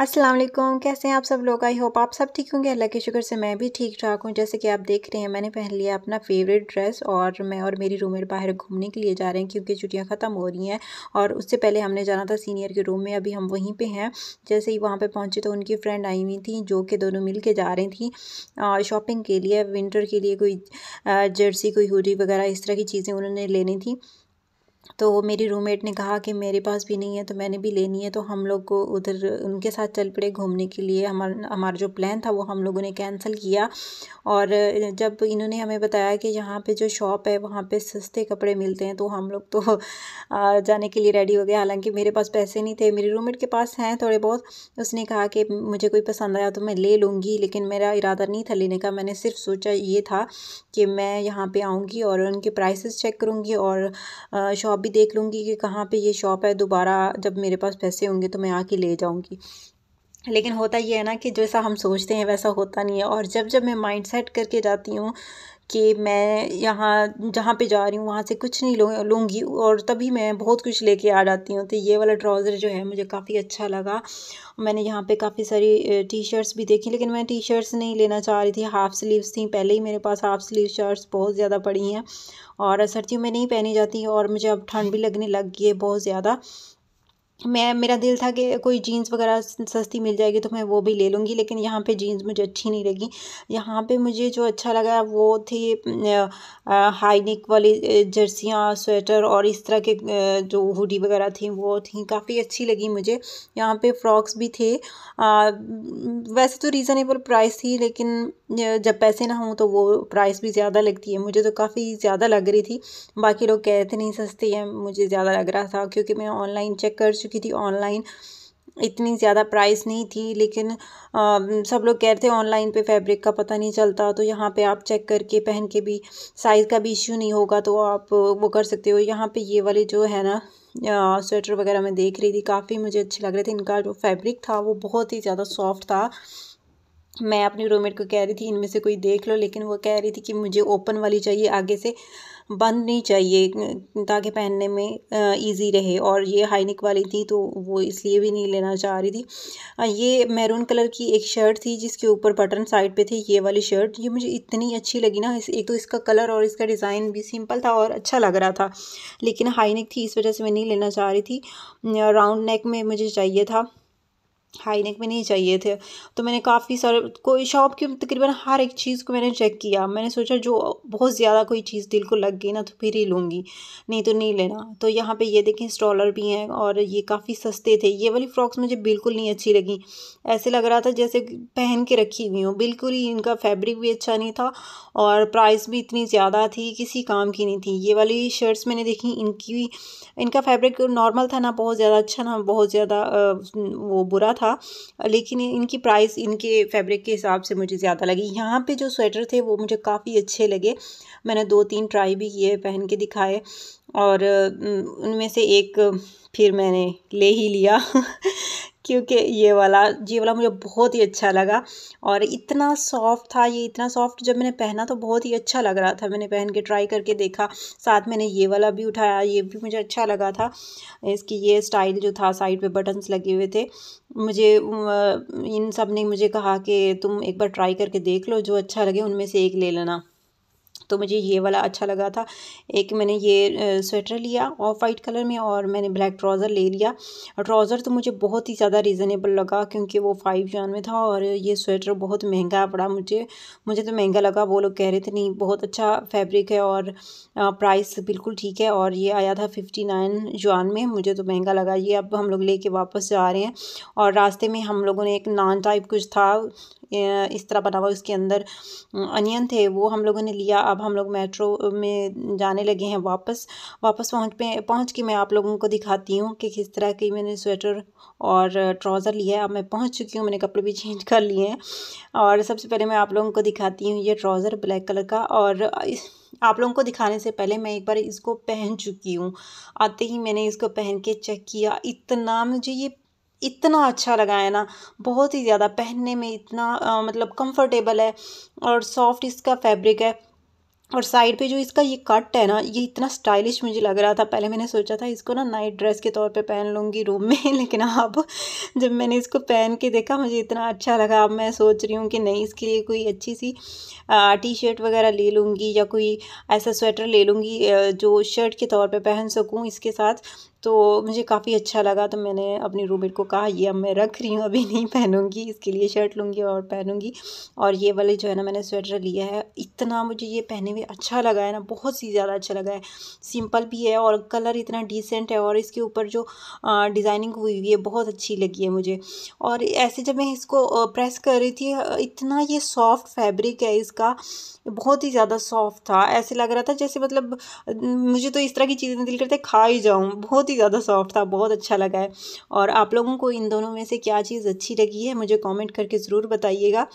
अस्सलाम वालेकुम कैसे हैं आप सब लोग आई होप आप सब ठीक होंगे अल्लाह के शुक्र से मैं भी ठीक ठाक हूँ जैसे कि आप देख रहे हैं मैंने पहन लिया अपना फेवरेट ड्रेस और मैं और मेरी रूममेट बाहर घूमने के लिए जा रहे हैं क्योंकि छुट्टियाँ ख़त्म हो रही हैं और उससे पहले हमने जाना था सीनियर के रूम में अभी हम वहीं पर हैं जैसे ही वहाँ पर पहुँचे तो उनकी फ्रेंड आई हुई थी जो कि दोनों मिल के जा रही थी शॉपिंग के लिए विंटर के लिए कोई जर्सी कोई हुडी वगैरह इस तरह की चीज़ें उन्होंने लेनी थी तो मेरी रूममेट ने कहा कि मेरे पास भी नहीं है तो मैंने भी लेनी है तो हम लोग को उधर उनके साथ चल पड़े घूमने के लिए हमारा हमारा जो प्लान था वो हम लोगों ने कैंसिल किया और जब इन्होंने हमें बताया कि यहाँ पे जो शॉप है वहाँ पे सस्ते कपड़े मिलते हैं तो हम लोग तो जाने के लिए रेडी हो गए हालाँकि मेरे पास पैसे नहीं थे मेरी रूममेट के पास हैं थोड़े बहुत उसने कहा कि मुझे कोई पसंद आया तो मैं ले लूँगी लेकिन मेरा इरादा नहीं था लेने का मैंने सिर्फ सोचा ये था कि मैं यहाँ पर आऊँगी और उनके प्राइस चेक करूँगी और शॉप शॉप भी देख लूँगी कि कहाँ पे ये शॉप है दोबारा जब मेरे पास पैसे होंगे तो मैं आके ले जाऊँगी लेकिन होता ये है ना कि जैसा हम सोचते हैं वैसा होता नहीं है और जब जब मैं माइंड सेट करके जाती हूँ कि मैं यहाँ जहाँ पे जा रही हूँ वहाँ से कुछ नहीं लूँ लूँगी और तभी मैं बहुत कुछ लेके आ जाती हूँ तो ये वाला ट्राउज़र जो है मुझे काफ़ी अच्छा लगा मैंने यहाँ पे काफ़ी सारी टी शर्ट्स भी देखी लेकिन मैं टी शर्ट्स नहीं लेना चाह रही थी हाफ़ स्लीव्स थी पहले ही मेरे पास हाफ़ स्लीव शर्ट्स बहुत ज़्यादा पड़ी हैं और सर्दियों में नहीं पहनी जाती और मुझे अब ठंड भी लगने लग गई है बहुत ज़्यादा मैं मेरा दिल था कि कोई जीन्स वगैरह सस्ती मिल जाएगी तो मैं वो भी ले लूँगी लेकिन यहाँ पे जीन्स मुझे अच्छी नहीं लगी यहाँ पे मुझे जो अच्छा लगा वो थी हाई नेक वाली जर्सियाँ स्वेटर और इस तरह के जो हुडी वगैरह थी वो थी काफ़ी अच्छी लगी मुझे यहाँ पे फ्रॉक्स भी थे आ, वैसे तो रीज़नेबल प्राइस थी लेकिन जब पैसे ना हों तो वो प्राइस भी ज़्यादा लगती है मुझे तो काफ़ी ज़्यादा लग रही थी बाकी लोग कह रहे थे नहीं सस्ती है मुझे ज़्यादा लग रहा था क्योंकि मैं ऑनलाइन चेक कर चुकी चुकी थी ऑनलाइन इतनी ज़्यादा प्राइस नहीं थी लेकिन आ, सब लोग कह रहे थे ऑनलाइन पे फैब्रिक का पता नहीं चलता तो यहाँ पे आप चेक करके पहन के भी साइज़ का भी इश्यू नहीं होगा तो आप वो कर सकते हो यहाँ पे ये वाले जो है ना स्वेटर वगैरह मैं देख रही थी काफ़ी मुझे अच्छे लग रहे थे इनका जो फैब्रिक था वो बहुत ही ज़्यादा सॉफ्ट था मैं अपनी रूममेट को कह रही थी इनमें से कोई देख लो लेकिन वो कह रही थी कि मुझे ओपन वाली चाहिए आगे से बंद नहीं चाहिए ताकि पहनने में इजी रहे और ये हाई वाली थी तो वो इसलिए भी नहीं लेना चाह रही थी ये मैरून कलर की एक शर्ट थी जिसके ऊपर बटन साइड पे थे ये वाली शर्ट ये मुझे इतनी अच्छी लगी ना एक तो इसका कलर और इसका डिज़ाइन भी सिंपल था और अच्छा लग रहा था लेकिन हाई थी इस वजह से मैं नहीं लेना चाह रही थी राउंड नेक में मुझे चाहिए था हाई नेक में नहीं चाहिए थे तो मैंने काफ़ी सारे कोई शॉप की तकरीबन हर एक चीज़ को मैंने चेक किया मैंने सोचा जो बहुत ज़्यादा कोई चीज़ दिल को लग गई ना तो फिर ही लूँगी नहीं तो नहीं लेना तो यहाँ पे ये देखें स्टॉलर भी हैं और ये काफ़ी सस्ते थे ये वाली फ्रॉक्स मुझे बिल्कुल नहीं अच्छी लगी ऐसे लग रहा था जैसे पहन के रखी हुई हूँ बिल्कुल ही इनका फैब्रिक भी अच्छा नहीं था और प्राइस भी इतनी ज़्यादा थी किसी काम की नहीं थी ये वाली शर्ट्स मैंने देखी इनकी इनका फैब्रिक नॉर्मल था ना बहुत ज़्यादा अच्छा ना बहुत ज़्यादा वो बुरा था था लेकिन इनकी प्राइस इनके फैब्रिक के हिसाब से मुझे ज़्यादा लगी यहाँ पे जो स्वेटर थे वो मुझे काफ़ी अच्छे लगे मैंने दो तीन ट्राई भी किए पहन के दिखाए और उनमें से एक फिर मैंने ले ही लिया क्योंकि ये वाला ये वाला मुझे बहुत ही अच्छा लगा और इतना सॉफ्ट था ये इतना सॉफ्ट जब मैंने पहना तो बहुत ही अच्छा लग रहा था मैंने पहन के ट्राई करके देखा साथ मैंने ये वाला भी उठाया ये भी मुझे अच्छा लगा था इसकी ये स्टाइल जो था साइड पे बटन्स लगे हुए थे मुझे इन सब ने मुझे कहा कि तुम एक बार ट्राई करके देख लो जो अच्छा लगे उनमें से एक ले लेना तो मुझे ये वाला अच्छा लगा था एक मैंने ये स्वेटर लिया ऑफ वाइट कलर में और मैंने ब्लैक ट्राउज़र ले लिया ट्राउज़र तो मुझे बहुत ही ज़्यादा रीज़नेबल लगा क्योंकि वो फाइव जान में था और ये स्वेटर बहुत महंगा पड़ा मुझे मुझे तो महंगा लगा वो लोग कह रहे थे नहीं बहुत अच्छा फैब्रिक है और प्राइस बिल्कुल ठीक है और ये आया था फिफ्टी नाइन जान में मुझे तो महंगा लगा ये अब हम लोग लेके वापस जा रहे हैं और रास्ते में हम लोगों ने एक नान टाइप कुछ था इस तरह बना हुआ उसके अंदर अनियन थे वो हम लोगों ने लिया अब हम लोग मेट्रो में जाने लगे हैं वापस वापस पहुँच पे पहुँच के मैं आप लोगों को दिखाती हूँ कि किस तरह की मैंने स्वेटर और ट्राउज़र लिया है अब मैं पहुँच चुकी हूँ मैंने कपड़े भी चेंज कर लिए हैं और सबसे पहले मैं आप लोगों को दिखाती हूँ ये ट्राउज़र ब्लैक कलर का और इस आप लोगों को दिखाने से पहले मैं एक बार इसको पहन चुकी हूँ आते ही मैंने इसको पहन के चेक किया इतना मुझे ये इतना अच्छा लगा है ना बहुत ही ज़्यादा पहनने में इतना आ, मतलब कंफर्टेबल है और सॉफ्ट इसका फैब्रिक है और साइड पे जो इसका ये कट है ना ये इतना स्टाइलिश मुझे लग रहा था पहले मैंने सोचा था इसको ना नाइट ड्रेस के तौर पे पहन लूँगी रूम में लेकिन अब जब मैंने इसको पहन के देखा मुझे इतना अच्छा लगा अब मैं सोच रही हूँ कि नहीं इसके लिए कोई अच्छी सी टी शर्ट वगैरह ले लूँगी या कोई ऐसा स्वेटर ले लूँगी जो शर्ट के तौर पर पहन सकूँ इसके साथ तो मुझे काफ़ी अच्छा लगा तो मैंने अपनी रूममेट को कहा ये अब मैं रख रही हूँ अभी नहीं पहनूंगी इसके लिए शर्ट लूँगी और पहनूंगी और ये वाले जो है ना मैंने स्वेटर लिया है इतना मुझे ये पहने में अच्छा लगा है ना बहुत ही ज़्यादा अच्छा लगा है सिंपल भी है और कलर इतना डिसेंट है और इसके ऊपर जो डिज़ाइनिंग हुई हुई है बहुत अच्छी लगी है मुझे और ऐसे जब मैं इसको प्रेस कर रही थी इतना ये सॉफ्ट फैब्रिक है इसका बहुत ही ज़्यादा सॉफ्ट था ऐसे लग रहा था जैसे मतलब मुझे तो इस तरह की चीज़ें दिल करते खा ही जाऊँ बहुत ही ज़्यादा सॉफ्ट था बहुत अच्छा लगा है और आप लोगों को इन दोनों में से क्या चीज़ अच्छी लगी है मुझे कॉमेंट करके ज़रूर बताइएगा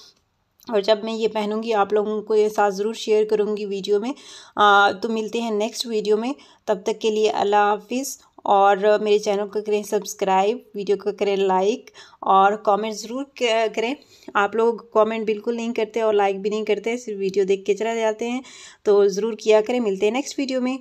और जब मैं ये पहनूंगी आप लोगों को ये साथ ज़रूर शेयर करूंगी वीडियो में आ, तो मिलते हैं नेक्स्ट वीडियो में तब तक के लिए अल्लाह हाफिज़ और मेरे चैनल को करें सब्सक्राइब वीडियो को करें लाइक और कमेंट ज़रूर करें आप लोग कमेंट बिल्कुल नहीं करते और लाइक भी नहीं करते सिर्फ वीडियो देख के चला जाते हैं तो ज़रूर किया करें मिलते हैं नेक्स्ट वीडियो में